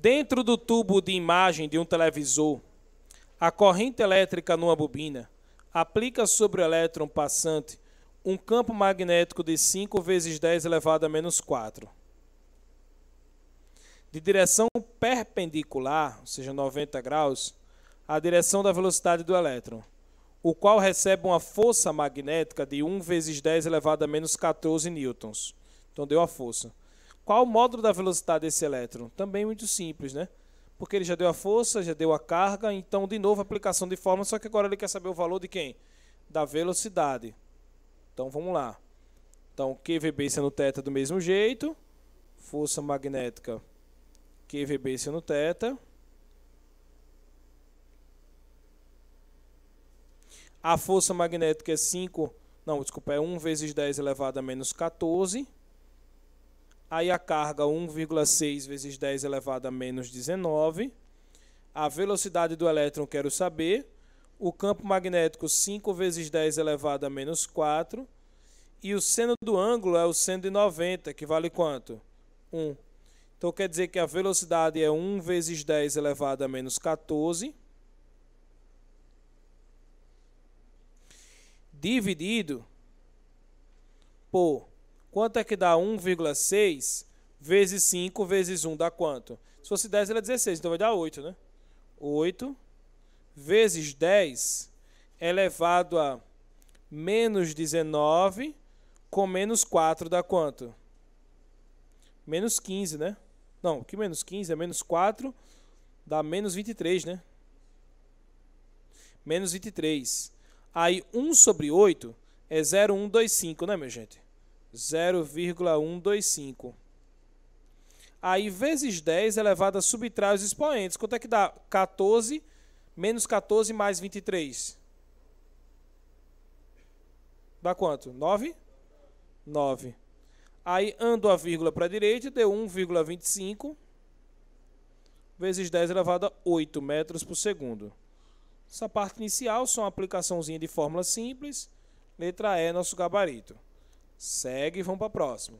Dentro do tubo de imagem de um televisor, a corrente elétrica numa bobina aplica sobre o elétron passante um campo magnético de 5 vezes 10 elevado a menos 4. De direção perpendicular, ou seja, 90 graus, à direção da velocidade do elétron, o qual recebe uma força magnética de 1 vezes 10 elevado a menos 14 newtons. Então deu a força. Qual o módulo da velocidade desse elétron? Também muito simples, né? Porque ele já deu a força, já deu a carga, então de novo aplicação de fórmula, só que agora ele quer saber o valor de quem? Da velocidade. Então vamos lá. Então QVB sendo θ do mesmo jeito, força magnética QVB sendo θ. A força magnética é 5, não, desculpa, é 1 vezes 10 elevado a menos 14 Aí a carga 1,6 vezes 10 elevado a menos 19. A velocidade do elétron quero saber. O campo magnético 5 vezes 10 elevado a menos 4. E o seno do ângulo é o seno de 90, que vale quanto? 1. Então quer dizer que a velocidade é 1 vezes 10 elevado a menos 14. Dividido por Quanto é que dá 1,6 vezes 5 vezes 1 dá quanto? Se fosse 10, era 16, então vai dar 8, né? 8 vezes 10 é elevado a menos 19 com menos 4 dá quanto? Menos 15, né? Não, que menos 15 é menos 4, dá menos 23, né? Menos 23. Aí 1 sobre 8 é 0,125, né, minha gente? 0,125. Aí, vezes 10 elevado a subtrai os expoentes. Quanto é que dá? 14 menos 14 mais 23. Dá quanto? 9? 9. Aí, ando a vírgula para a direita, deu 1,25 vezes 10 elevado a 8 metros por segundo. Essa parte inicial, só uma aplicaçãozinha de fórmula simples. Letra E, nosso gabarito. Segue e vamos para próximo.